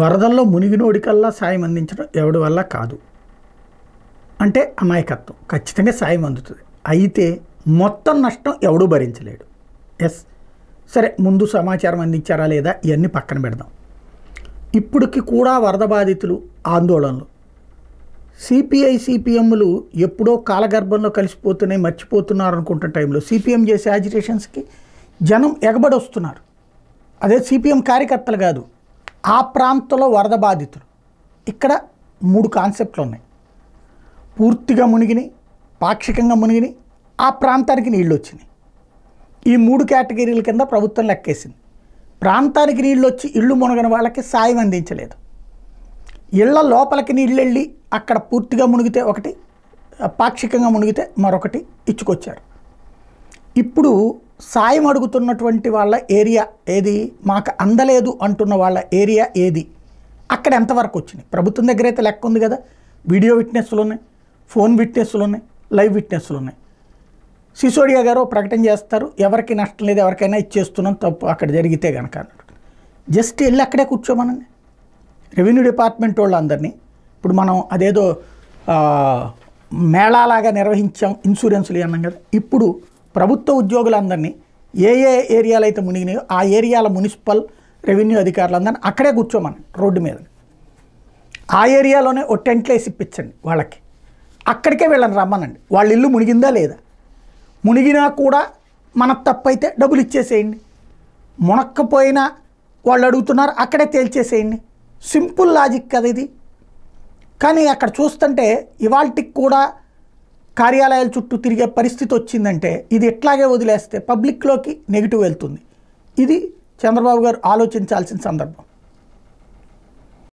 వరదల్లో మునిగినోడికల్లా సాయం అందించడం ఎవడి వల్ల కాదు అంటే అమాయకత్వం ఖచ్చితంగా సాయం అందుతుంది అయితే మొత్తం నష్టం ఎవడూ భరించలేడు ఎస్ సరే ముందు సమాచారం అందించారా లేదా ఇవన్నీ పక్కన పెడదాం ఇప్పటికి కూడా వరద బాధితులు ఆందోళనలు సిపిఐ సిపిఎంలు ఎప్పుడో కాలగర్భంలో కలిసిపోతున్నాయి మర్చిపోతున్నారు అనుకుంటున్న టైంలో సిపిఎం చేసే యాజిటేషన్స్కి జనం ఎగబడి వస్తున్నారు అదే సిపిఎం కార్యకర్తలు కాదు ఆ ప్రాంతంలో వరద బాధితులు ఇక్కడ మూడు కాన్సెప్ట్లు ఉన్నాయి పూర్తిగా మునిగిని పాక్షికంగా మునిగిని ఆ ప్రాంతానికి నీళ్ళు వచ్చినాయి ఈ మూడు కేటగిరీల కింద ప్రభుత్వం లెక్కేసింది ప్రాంతానికి నీళ్ళు వచ్చి ఇళ్ళు మునగని వాళ్ళకి సాయం అందించలేదు ఇళ్ల లోపలికి నీళ్ళు వెళ్ళి అక్కడ పూర్తిగా మునిగితే ఒకటి పాక్షికంగా మునిగితే మరొకటి ఇచ్చుకొచ్చారు ఇప్పుడు సాయం అడుగుతున్నటువంటి వాళ్ళ ఏరియా ఏది మాకు అందలేదు అంటున్న వాళ్ళ ఏరియా ఏది అక్కడ ఎంతవరకు వచ్చినాయి ప్రభుత్వం దగ్గర అయితే లెక్క ఉంది కదా వీడియో విట్నెస్లు ఉన్నాయి ఫోన్ విట్నెస్లు ఉన్నాయి లైవ్ విట్నెస్లు ఉన్నాయి సిసోడియా గారు ప్రకటన చేస్తారు ఎవరికి నష్టం లేదు ఎవరికైనా ఇచ్చేస్తున్నాం తప్పు అక్కడ జరిగితే కనుక జస్ట్ వెళ్ళి అక్కడే కూర్చోమనండి రెవెన్యూ డిపార్ట్మెంట్ వాళ్ళందరినీ ఇప్పుడు మనం అదేదో మేళాలాగా నిర్వహించాం ఇన్సూరెన్స్లు అన్నాం కదా ఇప్పుడు ప్రభుత్వ ఉద్యోగులందరినీ ఏ ఏ ఏరియాలు అయితే మునిగినాయో ఆ ఏరియాల మున్సిపల్ రెవెన్యూ అధికారులందరినీ అక్కడే కూర్చోమని రోడ్డు మీద ఆ ఏరియాలోనే ఓ టెంట్లు వేసి ఇప్పించండి వాళ్ళకి అక్కడికే వీళ్ళని రమ్మనండి వాళ్ళ ఇల్లు మునిగిందా లేదా మునిగినా కూడా మన తప్పైతే డబ్బులు ఇచ్చేసేయండి మునక్కపోయినా వాళ్ళు అడుగుతున్నారు అక్కడే తేల్చేసేయండి సింపుల్ లాజిక్ కదా ఇది కానీ అక్కడ చూస్తుంటే ఇవాళకి కూడా కార్యాలయాల చుట్టూ తిరిగే పరిస్థితి వచ్చిందంటే ఇది ఎట్లాగే వదిలేస్తే పబ్లిక్లోకి నెగిటివ్ వెళ్తుంది ఇది చంద్రబాబు గారు ఆలోచించాల్సిన సందర్భం